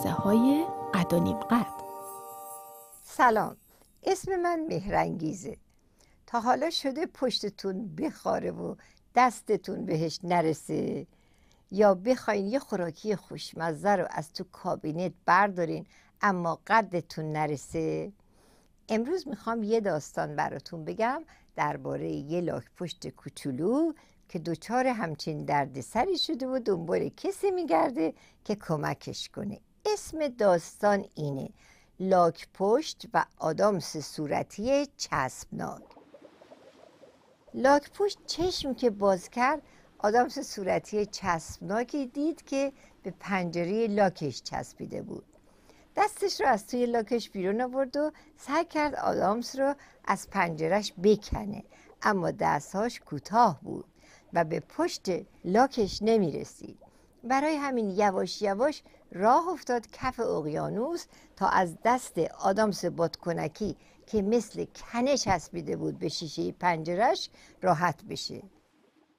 قصه های قد و نیم قد سلام اسم من مهرنگیزه تا حالا شده پشتتون بخاره و دستتون بهش نرسه یا بخواین یه خوراکی خوشمزه رو از تو کابینت بردارین اما قدتون نرسه امروز میخوام یه داستان براتون بگم درباره یه لاک پشت کوچولو که دوچار همچین سری شده و دنبال کسی میگرده که کمکش کنه اسم داستان اینه لاک پشت و آدامس صورتی چسبناک لاک پشت چشم که باز کرد آدامس صورتی چسبناکی دید که به پنجره لاکش چسبیده بود دستش رو از توی لاکش بیرون آورد و سعی کرد آدامس رو از پنجرش بکنه اما دستهاش کوتاه بود و به پشت لاکش نمی رسید برای همین یواش یواش راه افتاد کف اقیانوس تا از دست آدامس بادکنکی که مثل کنه چسبیده بود به شیشه پنجرش راحت بشه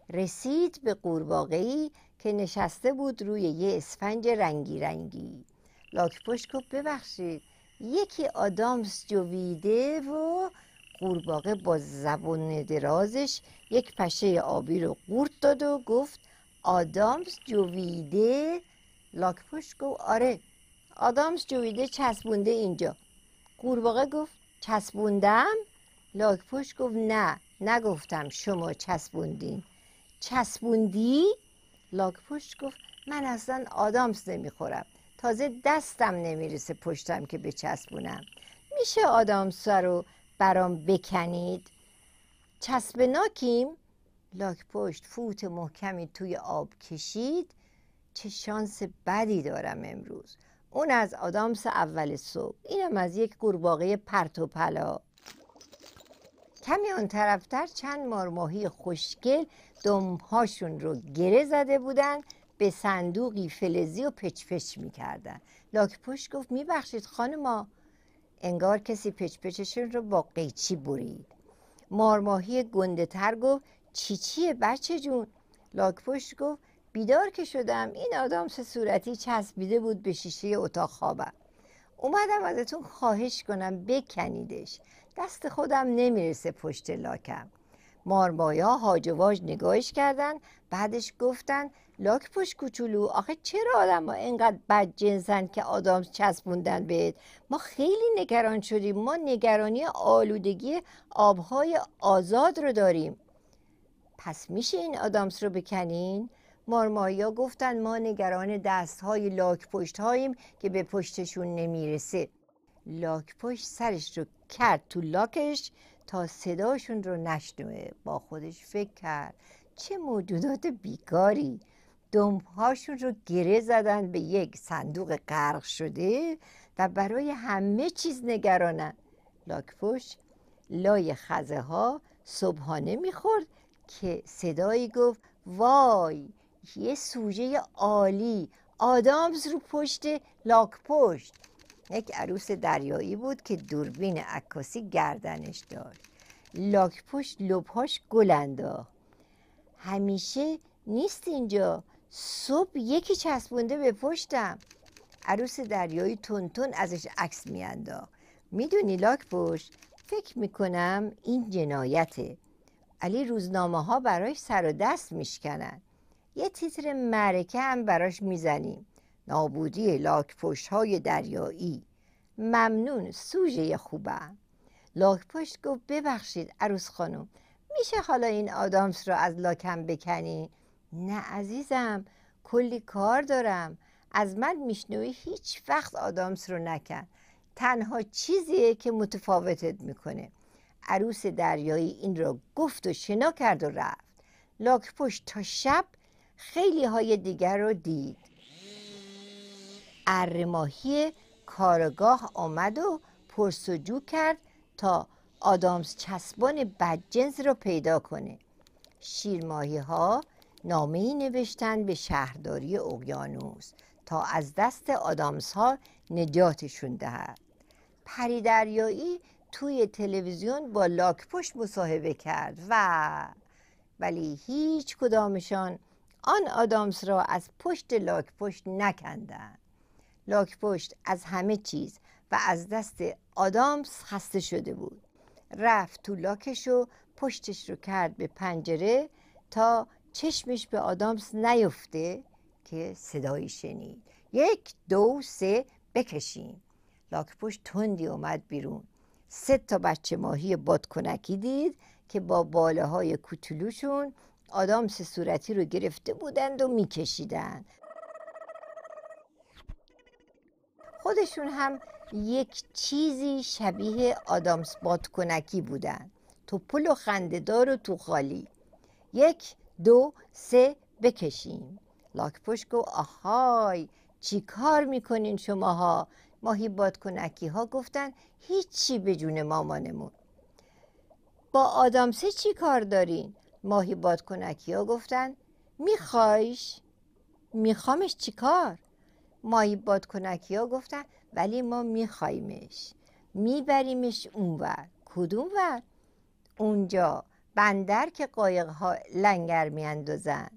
رسید به قورباغه‌ای که نشسته بود روی یه اسفنج رنگی رنگی لاکپشت گفت ببخشید یکی آدامس جویده و قورباغه با زبون درازش یک پشه آبی رو قورت داد و گفت آدامس جویده لاکپشت گفت آره آدامس جویده چسبونده اینجا قورباغه گفت چسبوندم لاکپشت گفت نه نگفتم شما چسبوندین چسبوندی لاکپشت گفت من اصلا آدامس نمیخورم تازه دستم نمیرسه پشتم که بچسبونم میشه آدامسا رو برام بکنید چسبناکیم لاک پشت فوت محکمی توی آب کشید چه شانس بدی دارم امروز اون از آدامس اول صبح اینم از یک گرباقه پرت و پلا کمی اون طرفتر چند مارماهی خوشگل دمهاشون رو گره زده بودن به صندوقی فلزی و پچپچ میکردن لاکپشت گفت میبخشید خانما انگار کسی پچپچشون رو با قیچی برید مارماهی گنده تر گفت چی چیه بچه جون پشت گفت بیدار که شدم این آدم سه صورتی چسبیده بود به شیشه اتاق خوابم اومدم ازتون خواهش کنم بکنیدش دست خودم نمیرسه پشت لاکم مارمایا هاجواج نگاهش کردن بعدش گفتن لاک پشت کوچولو آخه چرا آدم ها اینقدر بد جنسن که آدم چسبوندن بهت ما خیلی نگران شدیم ما نگرانی آلودگی آبهای آزاد رو داریم پس میشه این آدامس رو بکنین؟ مارمایا گفتن ما نگران دست های لاک پشت هاییم که به پشتشون نمیرسه لاک پشت سرش رو کرد تو لاکش تا صداشون رو نشنوه با خودش فکر کرد چه موجودات بیکاری دمهاشون رو گره زدن به یک صندوق غرق شده و برای همه چیز نگرانن پشت، لای خزه ها صبحانه میخورد که صدایی گفت وای یه سوژه عالی آدامز رو پشت لاک پشت یک عروس دریایی بود که دوربین عکاسی گردنش داشت لاک پشت لبهاش گلنده همیشه نیست اینجا صبح یکی چسبونده به پشتم عروس دریایی تونتون ازش عکس میانداخت میدونی لاک پشت فکر میکنم این جنایته علی روزنامه ها براش سر و دست میشکنن یه تیتر معرکه هم براش میزنیم نابودی لاکپوش های دریایی ممنون سوژه خوبه لاکپشت گفت ببخشید عروس خانم میشه حالا این آدامس رو از لاکم بکنی؟ نه عزیزم کلی کار دارم از من میشنوی هیچ وقت آدامس رو نکن تنها چیزیه که متفاوتت میکنه عروس دریایی این را گفت و شنا کرد و رفت پشت تا شب خیلی های دیگر را دید ارماهی کارگاه آمد و پرسجو کرد تا آدامز چسبان بدجنز را پیدا کنه شیرماهی ها نامه ای نوشتن به شهرداری اقیانوس تا از دست آدامس ها نجاتشون دهد پری دریایی توی تلویزیون با لاکپشت مصاحبه کرد و ولی هیچ کدامشان آن آدامس را از پشت لاکپشت نکندند پشت از همه چیز و از دست آدامس خسته شده بود رفت تو لاکش و پشتش رو کرد به پنجره تا چشمش به آدامس نیفته که صدایی شنید یک دو سه بکشیم لاکپشت تندی اومد بیرون سه تا بچه ماهی بادکنکی دید که با باله های کوچولوشون آدامس صورتی رو گرفته بودند و میکشیدند خودشون هم یک چیزی شبیه آدامس بادکنکی بودند توپل و خندهدار و تو خالی یک دو سه بکشیم پشک و آهای چی کار میکنین شماها ماهی بادکنکی ها گفتن هیچی به جون مامانمون با آدامسه چی کار دارین؟ ماهی بادکنکی ها گفتن میخوایش؟ میخوامش چی کار؟ ماهی بادکنکی ها گفتن ولی ما میخوایمش میبریمش اونور کدوم ور؟ اونجا بندر که قایق ها لنگر میاندازن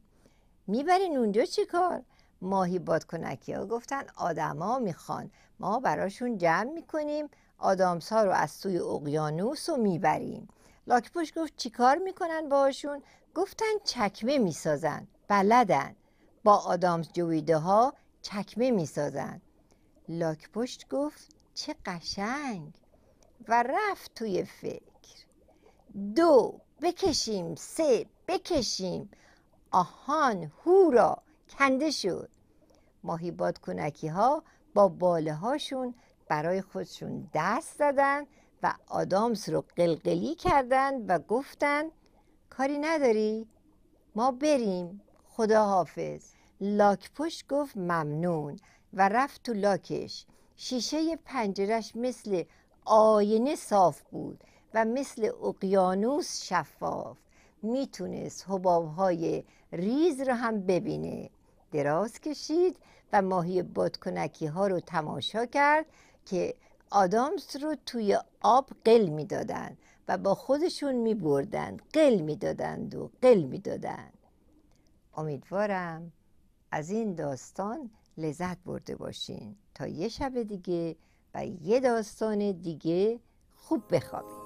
میبرین اونجا چی کار؟ ماهی بادکنکی ها گفتن آدما میخوان ما براشون جمع میکنیم آدامس ها رو از سوی اقیانوس رو میبریم لاکپوش گفت چیکار میکنن باشون گفتن چکمه میسازن بلدن با آدامس جویده ها چکمه میسازن لاکپشت گفت چه قشنگ و رفت توی فکر دو بکشیم سه بکشیم آهان هورا کنده شد ماهیباد کنکی ها با باله هاشون برای خودشون دست دادن و آدامس رو قلقلی کردند و گفتن کاری نداری؟ ما بریم خداحافظ پشت گفت ممنون و رفت تو لاکش شیشه پنجرش مثل آینه صاف بود و مثل اقیانوس شفاف میتونست های ریز رو هم ببینه دراز کشید و ماهی بادکنکی ها رو تماشا کرد که آدامس رو توی آب قل دادن و با خودشون می بردن قل میدادند و قل دادن امیدوارم از این داستان لذت برده باشین تا یه شب دیگه و یه داستان دیگه خوب بخوابید